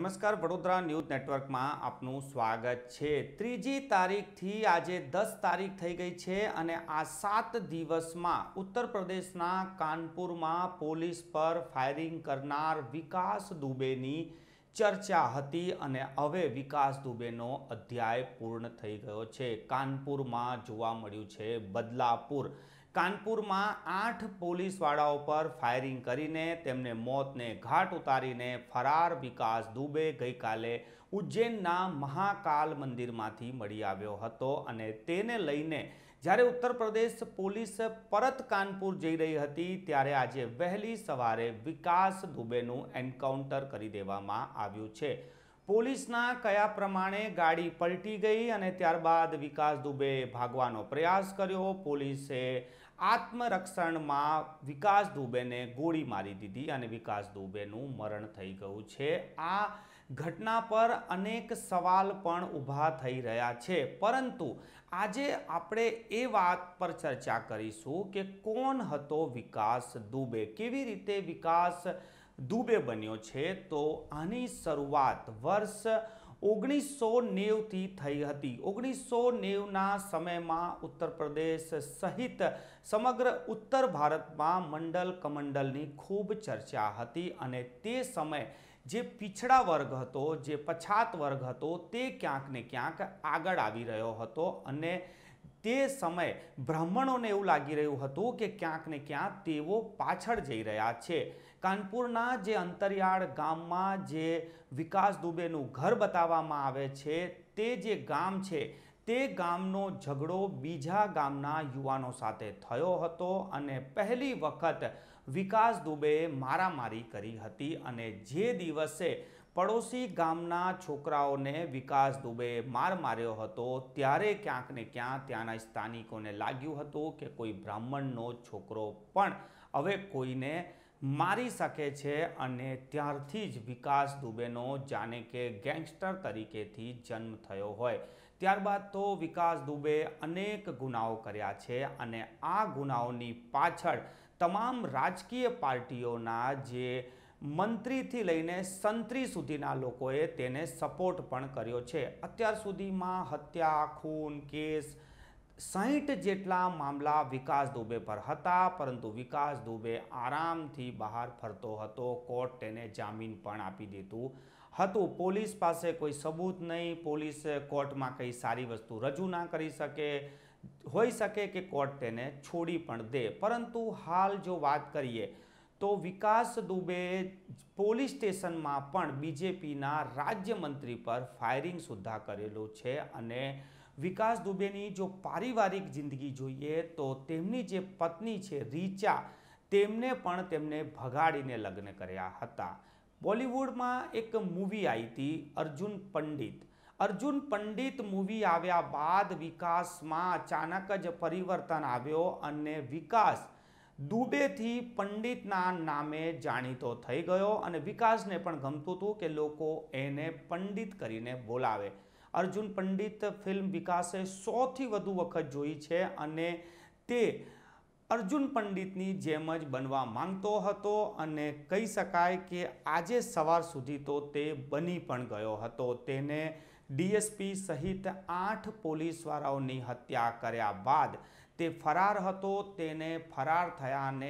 નમસ્કાર વડોદરા ન્યૂઝ નેટવર્કમાં આપનું સ્વાગત છે ત્રીજી તારીખથી આજે દસ તારીખ થઈ ગઈ છે અને આ સાત દિવસમાં ઉત્તર પ્રદેશના કાનપુરમાં પોલીસ પર ફાયરિંગ કરનાર વિકાસ દુબેની ચર્ચા હતી અને હવે વિકાસ દુબેનો અધ્યાય પૂર્ણ થઈ ગયો છે કાનપુરમાં જોવા મળ્યું છે બદલાપુર કાનપુરમાં આઠ પોલીસવાળાઓ પર ફાયરિંગ કરીને તેમને મોતને ઘાટ ઉતારીને ફરાર વિકાસ દુબે ગઈકાલે ઉજ્જૈનના મહાકાલ મંદિરમાંથી મળી આવ્યો હતો અને તેને લઈને જ્યારે ઉત્તર પ્રદેશ પોલીસ પરત કાનપુર જઈ રહી હતી ત્યારે આજે વહેલી સવારે વિકાસ દુબેનું એન્કાઉન્ટર કરી દેવામાં આવ્યું છે પોલીસના કયા પ્રમાણે ગાડી પલટી ગઈ અને ત્યારબાદ વિકાસ દુબે ભાગવાનો પ્રયાસ કર્યો પોલીસે આત્મરક્ષણમાં વિકાસ દુબેને ગોળી મારી દીધી અને વિકાસ દુબેનું મરણ થઈ ગયું છે આ ઘટના પર અનેક સવાલ પણ ઊભા થઈ રહ્યા છે પરંતુ આજે આપણે એ વાત પર ચર્ચા કરીશું કે કોણ હતો વિકાસ દુબે કેવી રીતે વિકાસ દુબે બન્યો છે તો આની શરૂઆત વર્ષ ઓગણીસો નેવથી થઈ હતી ઓગણીસો નેવના સમયમાં ઉત્તર પ્રદેશ સહિત સમગ્ર ઉત્તર ભારતમાં મંડલ કમંડલની ખૂબ ચર્ચા હતી અને તે સમયે જે પીછડા વર્ગ હતો જે પછાત વર્ગ હતો તે ક્યાંક ને ક્યાંક આગળ આવી રહ્યો હતો અને તે સમયે બ્રાહ્મણોને એવું લાગી રહ્યું હતું કે ક્યાંક ને ક્યાંક તેઓ પાછળ જઈ રહ્યા છે કાનપુરના જે અંતરિયાળ ગામમાં જે વિકાસ દુબેનું ઘર બતાવવામાં આવે છે તે જે ગામ છે તે ગામનો ઝઘડો બીજા ગામના યુવાનો સાથે થયો હતો અને પહેલી વખત વિકાસ દુબેએ મારામારી કરી હતી અને જે દિવસે પડોશી ગામના છોકરાઓને વિકાસ દુબેએ માર માર્યો હતો ત્યારે ક્યાંક ને ક્યાં ત્યાંના સ્થાનિકોને લાગ્યું હતું કે કોઈ બ્રાહ્મણનો છોકરો પણ હવે કોઈને મારી શકે છે અને ત્યારથી જ વિકાસ દુબેનો જાણે કે ગેંગસ્ટર તરીકેથી જન્મ થયો હોય ત્યારબાદ તો વિકાસ દુબે અનેક ગુનાઓ કર્યા છે અને આ ગુનાઓની પાછળ તમામ રાજકીય પાર્ટીઓના જે મંત્રીથી લઈને સંત્રી સુધીના લોકોએ તેને સપોર્ટ પણ કર્યો છે અત્યાર સુધીમાં હત્યા ખૂન કેસ સાહીઠ જેટલા મામલા વિકાસ દુબે પર હતા પરંતુ વિકાસ દુબે આરામથી બહાર ફરતો હતો કોર્ટ તેને જામીન પણ આપી દીધું હતું પોલીસ પાસે કોઈ સબૂત નહીં પોલીસ કોર્ટમાં કંઈ સારી વસ્તુ રજૂ ના કરી શકે હોઈ શકે કે કોર્ટ તેને છોડી પણ દે પરંતુ હાલ જો વાત કરીએ તો વિકાસ દુબે પોલીસ સ્ટેશનમાં પણ બીજેપીના રાજ્યમંત્રી પર ફાયરિંગ સુદ્ધા કરેલું છે અને વિકાસ દુબેની જો પારિવારિક જિંદગી જોઈએ તો તેમની જે પત્ની છે રીચા તેમને પણ તેમને ભગાડીને લગ્ન કર્યા હતા બોલિવૂડમાં એક મૂવી આવી હતી અર્જુન પંડિત અર્જુન પંડિત મૂવી આવ્યા બાદ વિકાસમાં અચાનક જ પરિવર્તન આવ્યો અને વિકાસ દુબેથી પંડિતના નામે જાણીતો થઈ ગયો અને વિકાસને પણ ગમતું હતું કે લોકો એને પંડિત કરીને બોલાવે અર્જુન પંડિત ફિલ્મ વિકાસે સોથી વધુ વખત જોઈ છે અને તે અર્જુન પંડિતની જેમ જ બનવા માંગતો હતો અને કહી શકાય કે આજે સવાર સુધી તો તે બની પણ ગયો હતો તેને ડીએસપી સહિત આઠ પોલીસવાળાઓની હત્યા કર્યા બાદ તે ફરાર હતો તેને ફરાર થયાને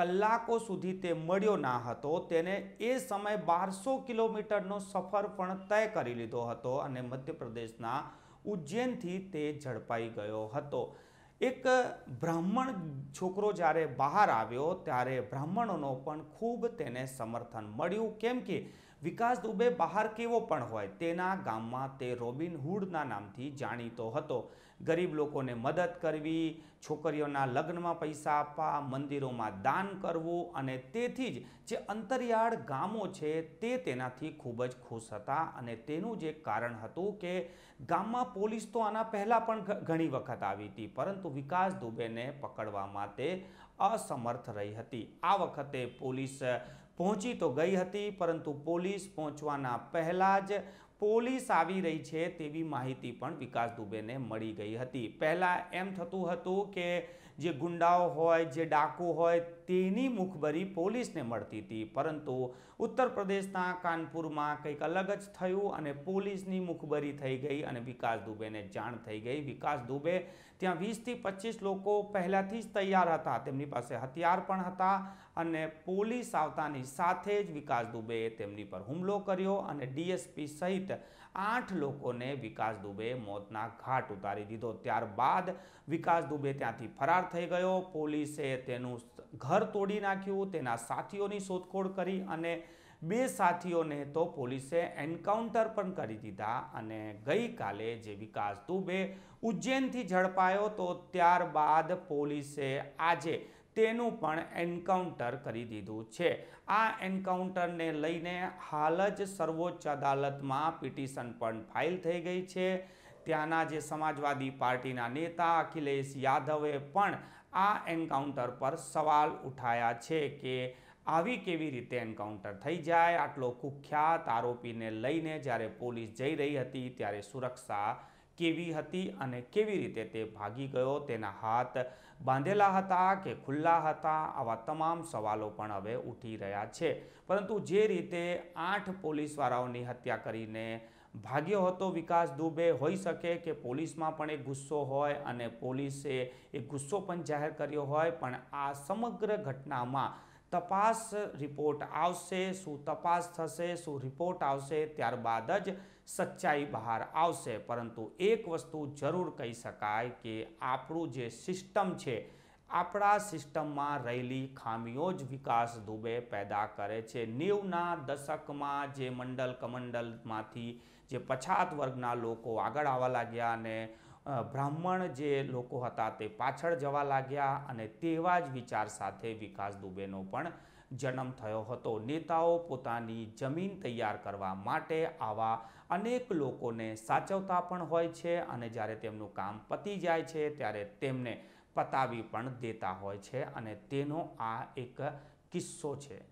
કલાકો સુધી તે મળ્યો ના હતો તેને એ સમય બારસો કિલોમીટરનો સફર પણ તય કરી લીધો હતો અને મધ્યપ્રદેશના ઉજ્જૈનથી તે ઝડપાઈ ગયો હતો એક બ્રાહ્મણ છોકરો જ્યારે બહાર આવ્યો ત્યારે બ્રાહ્મણોનો પણ ખૂબ તેને સમર્થન મળ્યું કેમ કે વિકાસ દુબે બહાર કેવો પણ હોય તેના ગામમાં તે રોબિન હૂડના નામથી જાણીતો હતો ગરીબ લોકોને મદદ કરવી છોકરીઓના લગ્નમાં પૈસા આપવા મંદિરોમાં દાન કરવું અને તેથી જ જે અંતરિયાળ ગામો છે તે તેનાથી ખૂબ જ ખુશ હતા અને તેનું જ એક કારણ હતું કે ગામમાં પોલીસ તો આના પહેલાં પણ ઘણી વખત આવી હતી પરંતુ વિકાસ દુબેને પકડવા માટે અસમર્થ રહી હતી આ વખતે પોલીસ પહોંચી તો ગઈ હતી પરંતુ પોલીસ પહોંચવાના પહેલાં જ પોલીસ આવી રહી છે તેવી માહિતી પણ વિકાસ દુબેને મળી ગઈ હતી પહેલાં એમ થતું હતું કે જે ગુંડાઓ હોય જે ડાકુ હોય તેની મુખબરી પોલીસને મળતી હતી પરંતુ ઉત્તર પ્રદેશના કાનપુરમાં કંઈક અલગ જ થયું અને પોલીસની મુખબરી થઈ ગઈ અને વિકાસ દુબેને જાણ થઈ ગઈ વિકાસ દુબે ત્યાં વીસથી પચીસ લોકો પહેલાંથી જ તૈયાર હતા તેમની પાસે હથિયાર પણ હતા અને પોલીસ આવતાની સાથે જ વિકાસ દુબેએ તેમની પર હુમલો કર્યો અને ડીએસપી સહિત આઠ લોકોને વિકાસ દુબેએ મોતના ઘાટ ઉતારી દીધો ત્યારબાદ વિકાસ દુબે ત્યાંથી ફરાર થઈ ગયો પોલીસે તેનું ઘર તોડી નાખ્યું તેના સાથીઓની શોધખોળ કરી અને બે સાથીઓને તો પોલીસે એન્કાઉન્ટર પણ કરી દીધા અને ગઈકાલે જે વિકાસ દુબે ઉજ્જૈનથી ઝડપાયો તો ત્યારબાદ પોલીસે આજે તેનું પણ એન્કાઉન્ટર કરી દીધું છે આ એન્કાઉન્ટરને લઈને હાલ જ સર્વોચ્ચ અદાલતમાં પિટિશન પણ ફાઇલ થઈ ગઈ છે ત્યાંના જે સમાજવાદી પાર્ટીના નેતા અખિલેશ યાદવે પણ આ એન્કાઉન્ટર પર સવાલ ઉઠાયા છે કે આવી કેવી રીતે એન્કાઉન્ટર થઈ જાય આટલો કુખ્યાત આરોપીને લઈને જ્યારે પોલીસ જઈ રહી હતી ત્યારે સુરક્ષા કેવી હતી અને કેવી રીતે તે ભાગી ગયો તેના હાથ બાંધેલા હતા કે ખુલ્લા હતા આવા તમામ સવાલો પણ હવે ઉઠી રહ્યા છે પરંતુ જે રીતે આઠ પોલીસવાળાઓની હત્યા કરીને ભાગ્યો હતો વિકાસ દુબે હોઈ શકે કે પોલીસમાં પણ એક ગુસ્સો હોય અને પોલીસે એ ગુસ્સો પણ જાહેર કર્યો હોય પણ આ સમગ્ર ઘટનામાં તપાસ રિપોર્ટ આવશે શું તપાસ થશે શું રિપોર્ટ આવશે ત્યારબાદ જ સચ્ચાઈ બહાર આવશે પરંતુ એક વસ્તુ જરૂર કહી શકાય કે આપણું જે સિસ્ટમ છે આપણા સિસ્ટમમાં રહેલી ખામીઓ જ વિકાસ દુબે પેદા કરે છે નેવના દશકમાં જે મંડલ કમંડલમાંથી જે પછાત વર્ગના લોકો આગળ આવવા લાગ્યા અને બ્રાહ્મણ જે લોકો હતા તે પાછળ જવા લાગ્યા અને તેવા જ વિચાર સાથે વિકાસ દુબેનો પણ જન્મ થયો હતો નેતાઓ પોતાની જમીન તૈયાર કરવા માટે આવા અનેક લોકોને સાચવતા પણ હોય છે અને જ્યારે તેમનું કામ પતી જાય છે ત્યારે તેમને પતાવી પણ દેતા હોય છે અને તેનો આ એક કિસ્સો છે